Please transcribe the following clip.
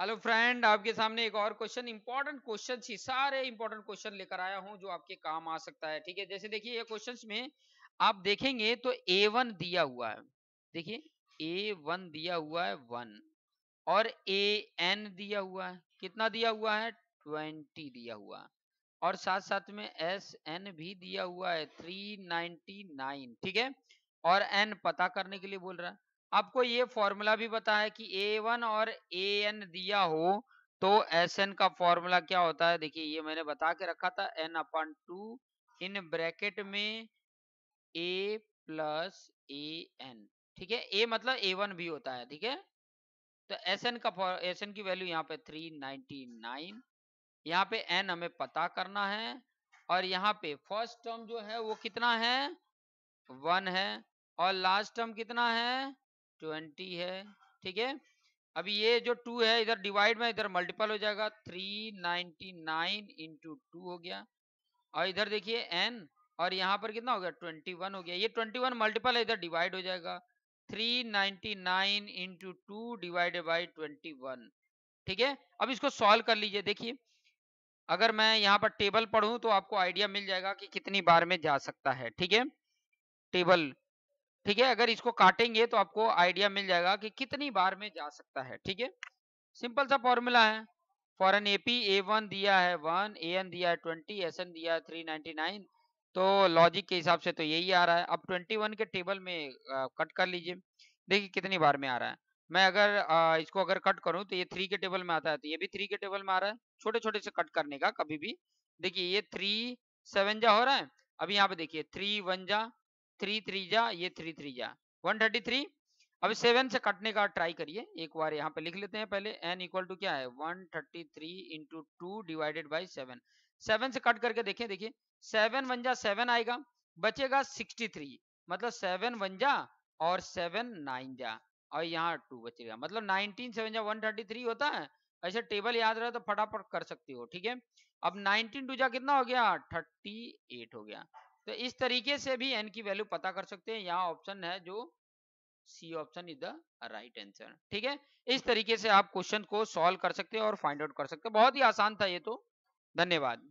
hello friend आपके सामने एक और क्वेश्चन इंपॉर्टेंट क्वेश्चन ही सारे इंपॉर्टेंट क्वेश्चन लेकर आया हूं जो आपके काम आ सकता है ठीक है जैसे देखिए ये क्वेश्चंस में आप देखेंगे तो ए वन दिया हुआ है देखिए ए वन दिया हुआ है वन और ए एन दिया हुआ है कितना दिया हुआ है ट्वेंटी दिया हुआ है और साथ साथ में एस एन भी दिया हुआ है थ्री नाइनटी नाइन ठीक है और एन पता करने के लिए बोल रहा है आपको ये फॉर्मूला भी पता है कि ए वन और ए एन दिया हो तो एस एन का फॉर्मूला क्या होता है देखिए ये मैंने बता के रखा था N upon two in bracket में ए प्लस ए एन ठीक है ए मतलब ए वन भी होता है ठीक है तो एस एन का एस एन की वैल्यू यहाँ पे थ्री नाइनटी नाइन यहाँ पे एन हमें पता करना है और यहाँ पे फर्स्ट टर्म जो है वो कितना है वन है और लास्ट टर्म कितना है ट्वेंटी है ठीक है अभी ये जो टू है इधर डिवाइड में इधर मल्टीपल हो जाएगा three ninety nine into two हो गया और इधर देखिए एन और यहाँ पर कितना हो गया ट्वेंटी वन हो गया ये ट्वेंटी वन मल्टीपल है इधर डिवाइड हो जाएगा three ninety nine into two divided by twenty one ठीक है अब इसको सॉल्व कर लीजिए देखिए अगर मैं यहाँ पर टेबल पढ़ूँ तो आपको आइडिया मिल जाएगा कि कितनी बार में जा सकता है ठीक है टेबल ठीक है अगर इसको काटेंगे तो आपको आइडिया मिल जाएगा कि कितनी बार में जा सकता है ठीक है सिंपल सा फॉर्मूला है for N AP A one दिया है वन ए एन दिया है ट्वेंटी एस एन दिया है थ्री नाइनटी नाइन तो लॉजिक के हिसाब से तो यही आ रहा है अब ट्वेंटी वन के टेबल में कट कर लीजिए देखिए कितनी बार में आ रहा है मैं अगर आ, इसको अगर कट करूं तो ये थ्री के टेबल में आता है तो ये भी थ्री के टेबल में आ रहा है छोटे छोटे से कट करने का कभी भी देखिए ये थ्री सेवन जा हो रहा है अभी यहाँ पे देखिए थ्री वन जा थ्री थ्री जा ये थ्री थ्री जा वन थर्टी थ्री अब सेवन से कटने का ट्राई करिए एक बार यहाँ पे लिख लेते हैं पहले एन इक्वल टू क्या है one thirty three into two divided by seven seven से कट करके देखें देखिए सेवन वन जा सेवन आएगा बचेगा सिक्सटी थ्री मतलब सेवन वन जा और सेवन नाइन जा और यहाँ टू बचेगा मतलब नाइनटीन सेवन जा वन थर्टी थ्री होता है ऐसे टेबल याद रहे तो फटाफट कर सकती हो ठीक है अब नाइनटीन टू जा कितना हो गया थर्टी एट हो गया तो इस तरीके से भी एन की वैल्यू पता कर सकते हैं यहाँ ऑप्शन है जो C option is the right answer ठीक है इस तरीके से आप क्वेश्चन को सॉल्व कर सकते हैं और फाइंड आउट कर सकते हैं बहुत ही आसान था ये तो धन्यवाद